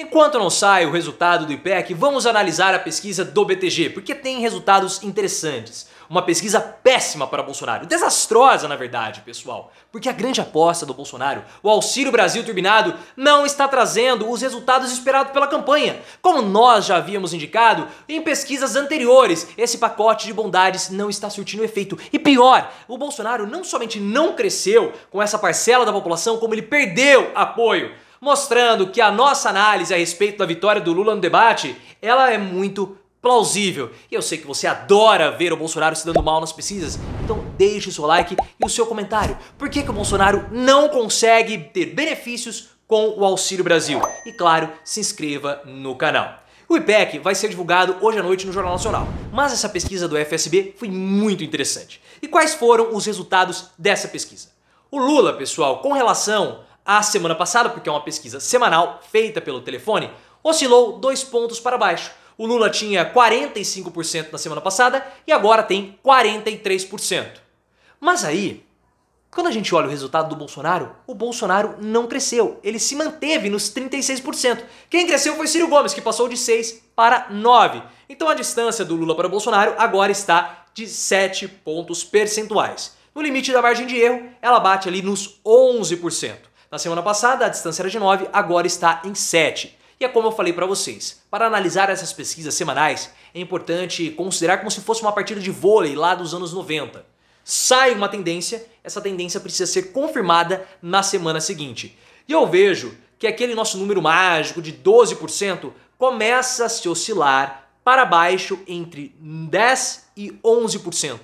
Enquanto não sai o resultado do IPEC, vamos analisar a pesquisa do BTG, porque tem resultados interessantes. Uma pesquisa péssima para Bolsonaro, desastrosa na verdade, pessoal, porque a grande aposta do Bolsonaro, o Auxílio Brasil turbinado, não está trazendo os resultados esperados pela campanha. Como nós já havíamos indicado em pesquisas anteriores, esse pacote de bondades não está surtindo efeito. E pior, o Bolsonaro não somente não cresceu com essa parcela da população, como ele perdeu apoio mostrando que a nossa análise a respeito da vitória do Lula no debate, ela é muito plausível. E eu sei que você adora ver o Bolsonaro se dando mal nas pesquisas, então deixe o seu like e o seu comentário. Por que, que o Bolsonaro não consegue ter benefícios com o Auxílio Brasil? E claro, se inscreva no canal. O IPEC vai ser divulgado hoje à noite no Jornal Nacional, mas essa pesquisa do FSB foi muito interessante. E quais foram os resultados dessa pesquisa? O Lula, pessoal, com relação a semana passada, porque é uma pesquisa semanal feita pelo telefone, oscilou dois pontos para baixo. O Lula tinha 45% na semana passada e agora tem 43%. Mas aí, quando a gente olha o resultado do Bolsonaro, o Bolsonaro não cresceu, ele se manteve nos 36%. Quem cresceu foi Ciro Gomes, que passou de 6 para 9. Então a distância do Lula para o Bolsonaro agora está de 7 pontos percentuais. No limite da margem de erro, ela bate ali nos 11%. Na semana passada, a distância era de 9, agora está em 7. E é como eu falei para vocês, para analisar essas pesquisas semanais, é importante considerar como se fosse uma partida de vôlei lá dos anos 90. Sai uma tendência, essa tendência precisa ser confirmada na semana seguinte. E eu vejo que aquele nosso número mágico de 12% começa a se oscilar para baixo entre 10 e 11%.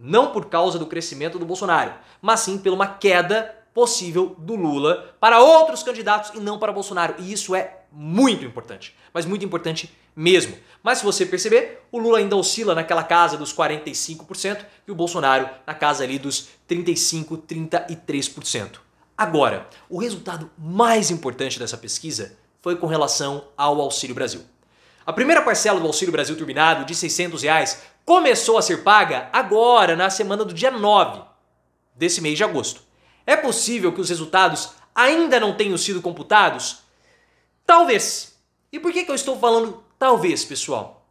Não por causa do crescimento do Bolsonaro, mas sim pela uma queda possível do Lula para outros candidatos e não para Bolsonaro. E isso é muito importante, mas muito importante mesmo. Mas se você perceber, o Lula ainda oscila naquela casa dos 45% e o Bolsonaro na casa ali dos 35, 33%. Agora, o resultado mais importante dessa pesquisa foi com relação ao Auxílio Brasil. A primeira parcela do Auxílio Brasil turbinado de 600 reais começou a ser paga agora, na semana do dia 9 desse mês de agosto. É possível que os resultados ainda não tenham sido computados? Talvez. E por que, eu estou falando talvez, pessoal?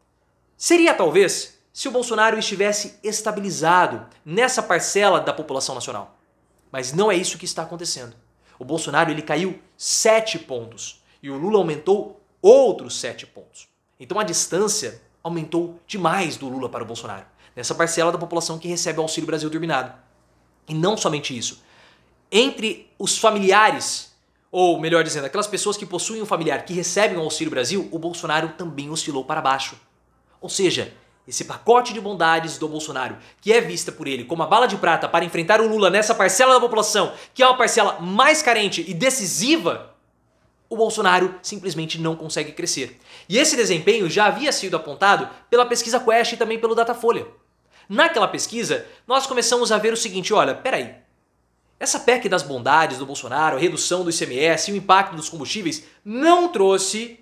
Seria talvez se o Bolsonaro estivesse estabilizado nessa parcela da população nacional. Mas não é isso que está acontecendo. O Bolsonaro ele caiu 7 pontos e o Lula aumentou outros 7 pontos. Então a distância aumentou demais do Lula para o Bolsonaro, nessa parcela da população que recebe o Auxílio Brasil terminado. E não somente isso, entre os familiares, ou melhor dizendo, aquelas pessoas que possuem um familiar que recebem o Auxílio Brasil, o Bolsonaro também oscilou para baixo. Ou seja, esse pacote de bondades do Bolsonaro, que é vista por ele como a bala de prata para enfrentar o Lula nessa parcela da população, que é uma parcela mais carente e decisiva, o Bolsonaro simplesmente não consegue crescer. E esse desempenho já havia sido apontado pela pesquisa Quest e também pelo Datafolha. Naquela pesquisa, nós começamos a ver o seguinte, olha, peraí, essa PEC das bondades do Bolsonaro, a redução do ICMS e o impacto dos combustíveis não trouxe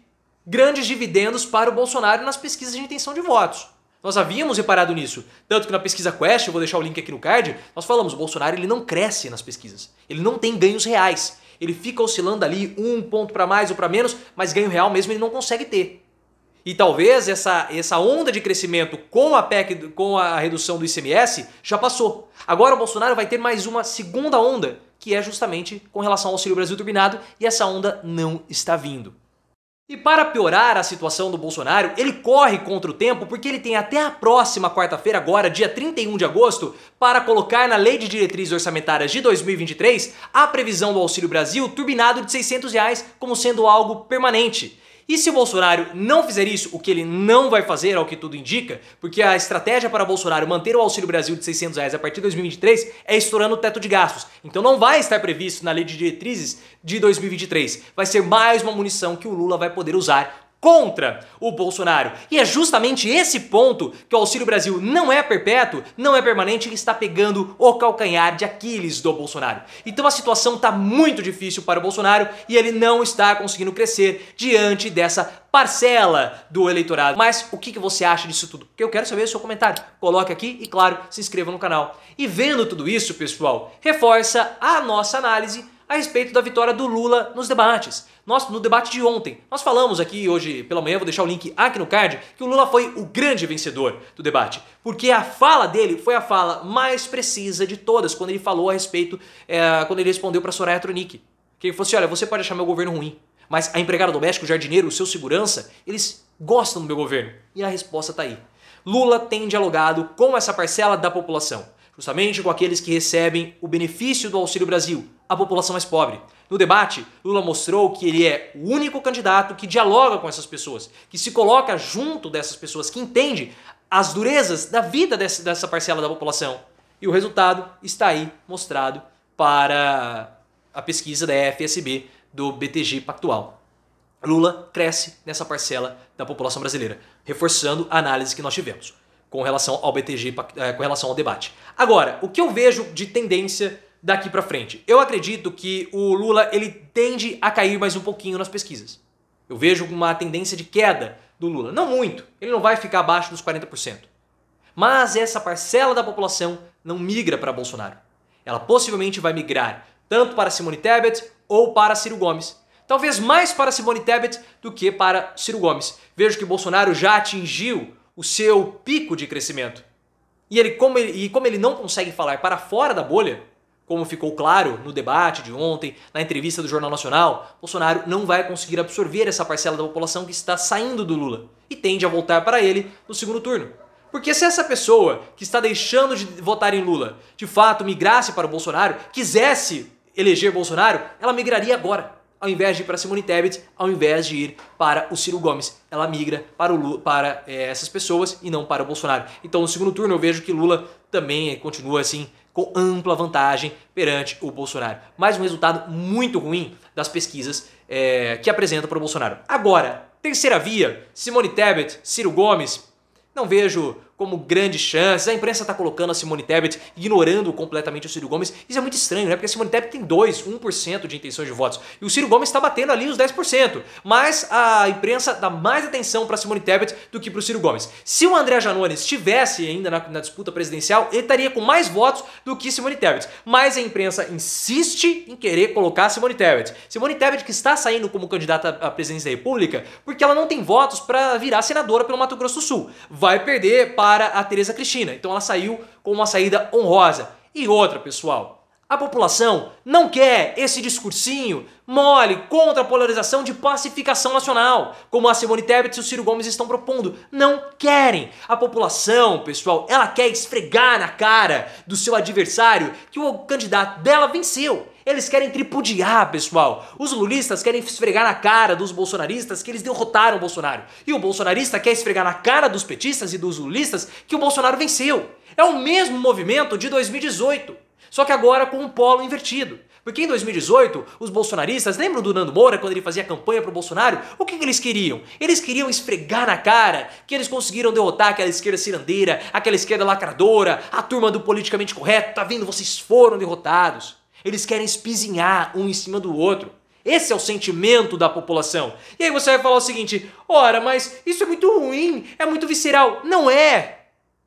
grandes dividendos para o Bolsonaro nas pesquisas de intenção de votos. Nós havíamos reparado nisso, tanto que na pesquisa Quest, eu vou deixar o link aqui no card, nós falamos, o Bolsonaro ele não cresce nas pesquisas, ele não tem ganhos reais, ele fica oscilando ali um ponto para mais ou para menos, mas ganho real mesmo ele não consegue ter. E talvez essa, essa onda de crescimento com a PEC, com a redução do ICMS, já passou. Agora o Bolsonaro vai ter mais uma segunda onda, que é justamente com relação ao Auxílio Brasil Turbinado, e essa onda não está vindo. E para piorar a situação do Bolsonaro, ele corre contra o tempo porque ele tem até a próxima quarta-feira, agora, dia 31 de agosto, para colocar na Lei de Diretrizes Orçamentárias de 2023 a previsão do Auxílio Brasil turbinado de 600 reais como sendo algo permanente. E se o Bolsonaro não fizer isso, o que ele não vai fazer, ao que tudo indica, porque a estratégia para Bolsonaro manter o Auxílio Brasil de 600 reais a partir de 2023 é estourando o teto de gastos. Então não vai estar previsto na lei de diretrizes de 2023. Vai ser mais uma munição que o Lula vai poder usar contra o Bolsonaro. E é justamente esse ponto que o Auxílio Brasil não é perpétuo, não é permanente, e está pegando o calcanhar de Aquiles do Bolsonaro. Então a situação está muito difícil para o Bolsonaro e ele não está conseguindo crescer diante dessa parcela do eleitorado. Mas o que, que você acha disso tudo? Porque eu quero saber o seu comentário. Coloque aqui e, claro, se inscreva no canal. E vendo tudo isso, pessoal, reforça a nossa análise a respeito da vitória do Lula nos debates. Nós, no debate de ontem, nós falamos aqui hoje pela manhã, vou deixar o link aqui no card, que o Lula foi o grande vencedor do debate, porque a fala dele foi a fala mais precisa de todas quando ele falou a respeito, é, quando ele respondeu para Soraya Tronic, que ele falou assim, olha, você pode achar meu governo ruim, mas a empregada doméstica, o jardineiro, o seu segurança, eles gostam do meu governo. E a resposta está aí. Lula tem dialogado com essa parcela da população, justamente com aqueles que recebem o benefício do Auxílio Brasil, a população mais pobre. No debate, Lula mostrou que ele é o único candidato que dialoga com essas pessoas, que se coloca junto dessas pessoas, que entende as durezas da vida dessa parcela da população. E o resultado está aí mostrado para a pesquisa da FSB do BTG Pactual. Lula cresce nessa parcela da população brasileira, reforçando a análise que nós tivemos com relação ao BTG, eh, com relação ao debate. Agora, o que eu vejo de tendência daqui para frente. Eu acredito que o Lula ele tende a cair mais um pouquinho nas pesquisas. Eu vejo uma tendência de queda do Lula. Não muito, ele não vai ficar abaixo dos 40%. Mas essa parcela da população não migra para Bolsonaro. Ela possivelmente vai migrar tanto para Simone Tebet ou para Ciro Gomes. Talvez mais para Simone Tebet do que para Ciro Gomes. Vejo que Bolsonaro já atingiu o seu pico de crescimento. E, ele, como ele, e como ele não consegue falar para fora da bolha, como ficou claro no debate de ontem, na entrevista do Jornal Nacional, Bolsonaro não vai conseguir absorver essa parcela da população que está saindo do Lula e tende a voltar para ele no segundo turno. Porque se essa pessoa que está deixando de votar em Lula de fato migrasse para o Bolsonaro, quisesse eleger Bolsonaro, ela migraria agora. Ao invés de ir para Simone Tebet, ao invés de ir para o Ciro Gomes, ela migra para, o Lula, para é, essas pessoas e não para o Bolsonaro. Então, no segundo turno, eu vejo que Lula também continua assim com ampla vantagem perante o Bolsonaro. Mais um resultado muito ruim das pesquisas é, que apresenta para o Bolsonaro. Agora, terceira via, Simone Tebet, Ciro Gomes, não vejo como grandes chances. A imprensa está colocando a Simone Tebet, ignorando completamente o Ciro Gomes. Isso é muito estranho, né? Porque a Simone Tebet tem 2, 1% de intenção de votos. E o Ciro Gomes está batendo ali os 10%. Mas a imprensa dá mais atenção para Simone Tebet do que para o Ciro Gomes. Se o André Janones estivesse ainda na, na, disputa presidencial, ele estaria com mais votos do que Simone Tebet. Mas a imprensa insiste em querer colocar Simone Tebet. Simone Tebet que está saindo como candidata à presidência da República porque ela não tem votos para virar senadora pelo Mato Grosso do Sul. Vai perder para a Tereza Cristina. Então ela saiu com uma saída honrosa. E outra, pessoal, a população não quer esse discursinho mole contra a polarização de pacificação nacional, como a Simone Tebet e o Ciro Gomes estão propondo. Não querem. A população, pessoal, ela quer esfregar na cara do seu adversário que o candidato dela venceu eles querem tripudiar, pessoal. Os lulistas querem esfregar na cara dos bolsonaristas que eles derrotaram o Bolsonaro. E o bolsonarista quer esfregar na cara dos petistas e dos lulistas que o Bolsonaro venceu. É o mesmo movimento de 2018, só que agora com um polo invertido. Porque em 2018, os bolsonaristas, lembram do Nando Moura quando ele fazia campanha pro Bolsonaro? O que, que, eles queriam? Eles queriam esfregar na cara que eles conseguiram derrotar aquela esquerda cirandeira, aquela esquerda lacradora, a turma do politicamente correto, tá vendo? Vocês foram derrotados. Eles querem espizinhar um em cima do outro. Esse é o sentimento da população. E aí você vai falar o seguinte: ora, mas isso é muito ruim, é muito visceral. Não é!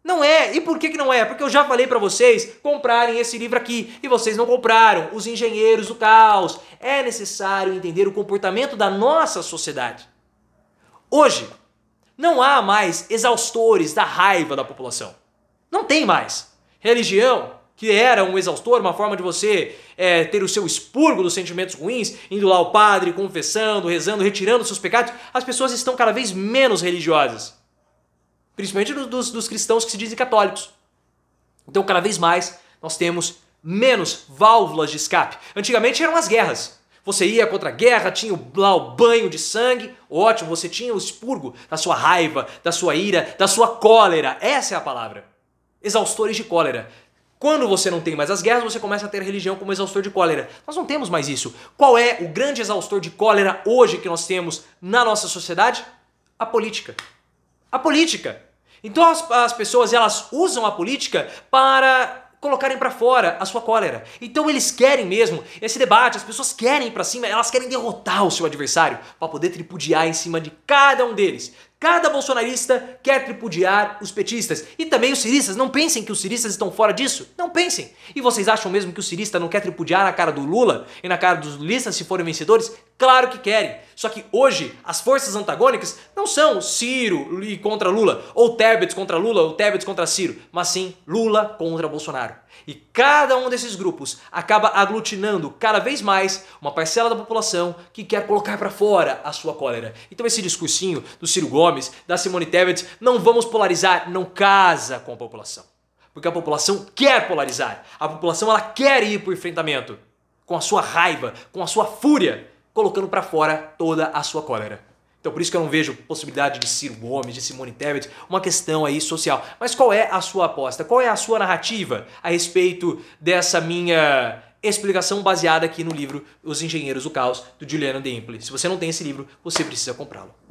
Não é. E por que, que não é? Porque eu já falei para vocês comprarem esse livro aqui e vocês não compraram. Os Engenheiros do Caos. É necessário entender o comportamento da nossa sociedade. Hoje, não há mais exaustores da raiva da população. Não tem mais. Religião que era um exaustor, uma forma de você é, ter o seu expurgo dos sentimentos ruins, indo lá ao padre, confessando, rezando, retirando seus pecados, as pessoas estão cada vez menos religiosas. Principalmente dos, dos cristãos que se dizem católicos. Então, cada vez mais, nós temos menos válvulas de escape. Antigamente eram as guerras. Você ia contra a guerra, tinha lá o banho de sangue, ótimo, você tinha o expurgo da sua raiva, da sua ira, da sua cólera. Essa é a palavra. Exaustores de cólera quando você não tem mais as guerras, você começa a ter a religião como exaustor de cólera. Nós não temos mais isso. Qual é o grande exaustor de cólera hoje que nós temos na nossa sociedade? A política. A política. Então as, as pessoas elas usam a política para colocarem para fora a sua cólera. Então eles querem mesmo esse debate, as pessoas querem para cima, elas querem derrotar o seu adversário para poder tripudiar em cima de cada um deles. Cada bolsonarista quer tripudiar os petistas. E também os ciristas. Não pensem que os ciristas estão fora disso. Não pensem. E vocês acham mesmo que o cirista não quer tripudiar na cara do Lula e na cara dos listas se forem vencedores? Claro que querem. Só que hoje as forças antagônicas não são Ciro e contra Lula, ou Tebet contra Lula, ou Tebet contra Ciro, mas sim Lula contra Bolsonaro. E cada um desses grupos acaba aglutinando cada vez mais uma parcela da população que quer colocar para fora a sua cólera. Então esse discursinho do Ciro Gomes, da Simone Tebet, não vamos polarizar, não casa com a população. Porque a população quer polarizar. A população ela quer ir para o enfrentamento com a sua raiva, com a sua fúria colocando para fora toda a sua cólera. Então por isso que eu não vejo possibilidade de Ciro Gomes, de Simone Tebet, uma questão aí social. Mas qual é a sua aposta? Qual é a sua narrativa a respeito dessa minha explicação baseada aqui no livro Os Engenheiros do Caos, do Juliana De Se você não tem esse livro, você precisa comprá-lo.